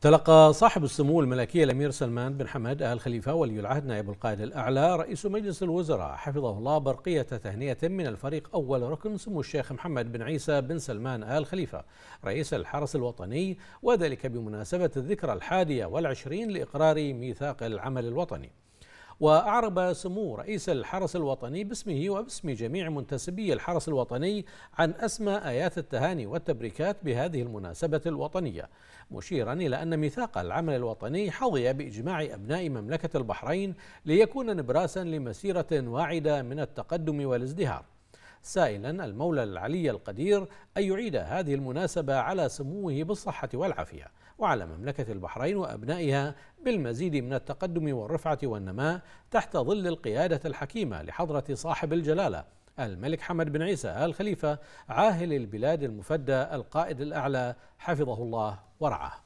تلقى صاحب السمو الملكي الامير سلمان بن حمد ال خليفه ولي العهد نائب القائد الاعلى رئيس مجلس الوزراء حفظه الله برقيه تهنئه من الفريق اول ركن سمو الشيخ محمد بن عيسى بن سلمان ال خليفه رئيس الحرس الوطني وذلك بمناسبه الذكرى الحادية والعشرين لاقرار ميثاق العمل الوطني وأعرب سمو رئيس الحرس الوطني باسمه وباسم جميع منتسبي الحرس الوطني عن أسمى آيات التهاني والتبريكات بهذه المناسبة الوطنية مشيرا إلى أن ميثاق العمل الوطني حظي بإجماع أبناء مملكة البحرين ليكون نبراسا لمسيرة واعدة من التقدم والازدهار سائلا المولى العلي القدير أن يعيد هذه المناسبة على سموه بالصحة والعافية وعلى مملكة البحرين وأبنائها بالمزيد من التقدم والرفعة والنماء تحت ظل القيادة الحكيمة لحضرة صاحب الجلالة الملك حمد بن عيسى آل خليفة عاهل البلاد المفدى القائد الأعلى حفظه الله ورعاه